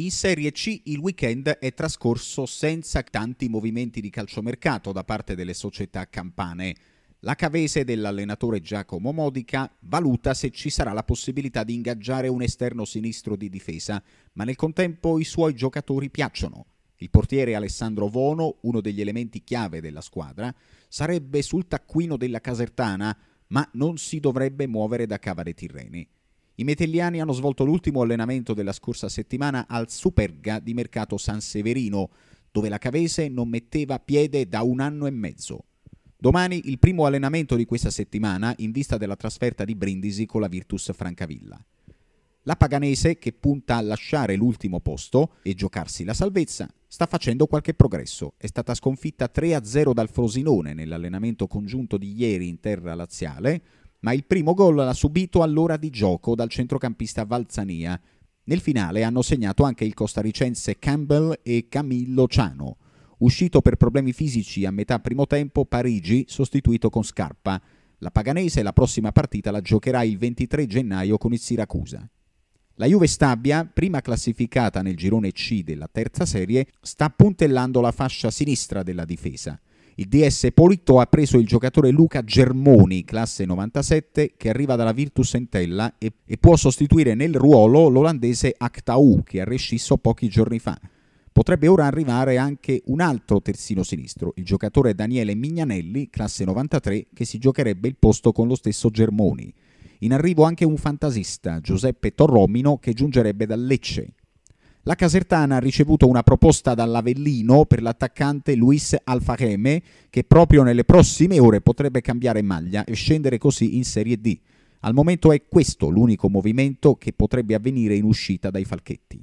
In Serie C il weekend è trascorso senza tanti movimenti di calciomercato da parte delle società campane. La cavese dell'allenatore Giacomo Modica valuta se ci sarà la possibilità di ingaggiare un esterno sinistro di difesa, ma nel contempo i suoi giocatori piacciono. Il portiere Alessandro Vono, uno degli elementi chiave della squadra, sarebbe sul taccuino della Casertana, ma non si dovrebbe muovere da Cava dei Tirreni. I metelliani hanno svolto l'ultimo allenamento della scorsa settimana al Superga di Mercato San Severino, dove la Cavese non metteva piede da un anno e mezzo. Domani il primo allenamento di questa settimana in vista della trasferta di Brindisi con la Virtus Francavilla. La Paganese, che punta a lasciare l'ultimo posto e giocarsi la salvezza, sta facendo qualche progresso. È stata sconfitta 3-0 dal Frosinone nell'allenamento congiunto di ieri in terra laziale, ma il primo gol l'ha subito all'ora di gioco dal centrocampista Valzania. Nel finale hanno segnato anche il costaricense Campbell e Camillo Ciano. Uscito per problemi fisici a metà primo tempo, Parigi sostituito con Scarpa. La Paganese la prossima partita la giocherà il 23 gennaio con il Siracusa. La Juve Stabia, prima classificata nel girone C della terza serie, sta puntellando la fascia sinistra della difesa. Il DS Polito ha preso il giocatore Luca Germoni, classe 97, che arriva dalla Virtus Entella e, e può sostituire nel ruolo l'olandese Actau, che ha rescisso pochi giorni fa. Potrebbe ora arrivare anche un altro terzino sinistro, il giocatore Daniele Mignanelli, classe 93, che si giocherebbe il posto con lo stesso Germoni. In arrivo anche un fantasista, Giuseppe Torromino, che giungerebbe dal Lecce. La Casertana ha ricevuto una proposta dall'Avellino per l'attaccante Luis Alfareme, che proprio nelle prossime ore potrebbe cambiare maglia e scendere così in Serie D. Al momento è questo l'unico movimento che potrebbe avvenire in uscita dai falchetti.